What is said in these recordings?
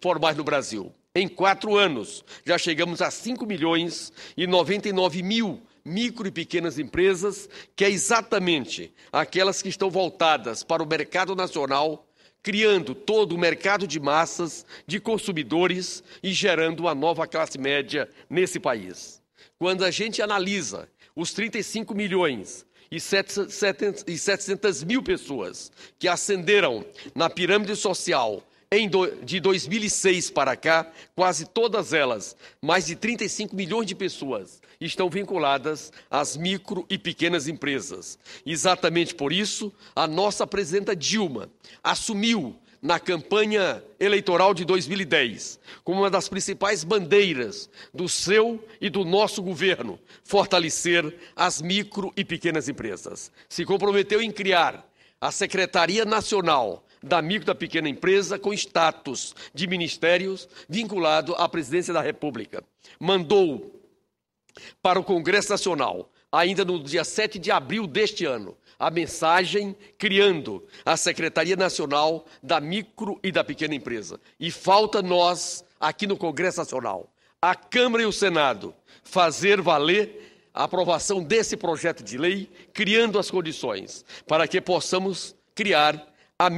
formais no Brasil. Em quatro anos, já chegamos a 5 milhões e 99 mil micro e pequenas empresas, que é exatamente aquelas que estão voltadas para o mercado nacional, criando todo o mercado de massas, de consumidores e gerando uma nova classe média nesse país. Quando a gente analisa os 35 milhões e 700 mil pessoas que ascenderam na pirâmide social do, de 2006 para cá, quase todas elas, mais de 35 milhões de pessoas, estão vinculadas às micro e pequenas empresas. Exatamente por isso, a nossa presidenta Dilma assumiu na campanha eleitoral de 2010 como uma das principais bandeiras do seu e do nosso governo fortalecer as micro e pequenas empresas. Se comprometeu em criar a Secretaria Nacional da micro da pequena empresa com status de ministérios vinculado à presidência da República. Mandou para o Congresso Nacional, ainda no dia 7 de abril deste ano, a mensagem criando a Secretaria Nacional da Micro e da Pequena Empresa. E falta nós, aqui no Congresso Nacional, a Câmara e o Senado, fazer valer a aprovação desse projeto de lei, criando as condições para que possamos criar a,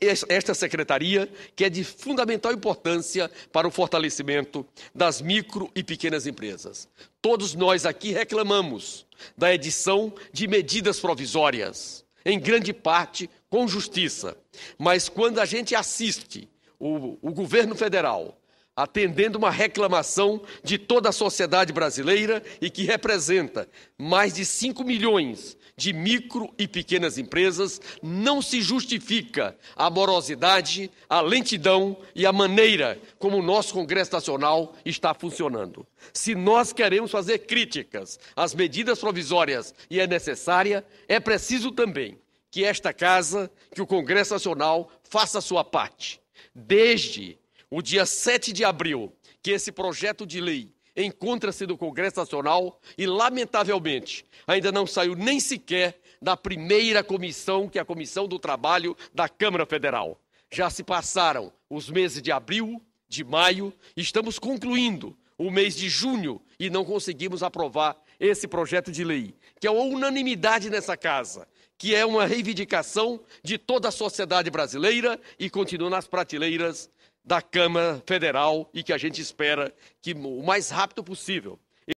esta secretaria, que é de fundamental importância para o fortalecimento das micro e pequenas empresas. Todos nós aqui reclamamos da edição de medidas provisórias, em grande parte com justiça, mas quando a gente assiste o, o governo federal atendendo uma reclamação de toda a sociedade brasileira e que representa mais de 5 milhões de micro e pequenas empresas, não se justifica a morosidade, a lentidão e a maneira como o nosso Congresso Nacional está funcionando. Se nós queremos fazer críticas às medidas provisórias e é necessária, é preciso também que esta casa, que o Congresso Nacional faça a sua parte. Desde o dia 7 de abril, que esse projeto de lei encontra-se no Congresso Nacional e, lamentavelmente, ainda não saiu nem sequer da primeira comissão, que é a Comissão do Trabalho da Câmara Federal. Já se passaram os meses de abril, de maio, estamos concluindo o mês de junho e não conseguimos aprovar esse projeto de lei, que é uma unanimidade nessa casa, que é uma reivindicação de toda a sociedade brasileira e continua nas prateleiras da Câmara Federal e que a gente espera que o mais rápido possível.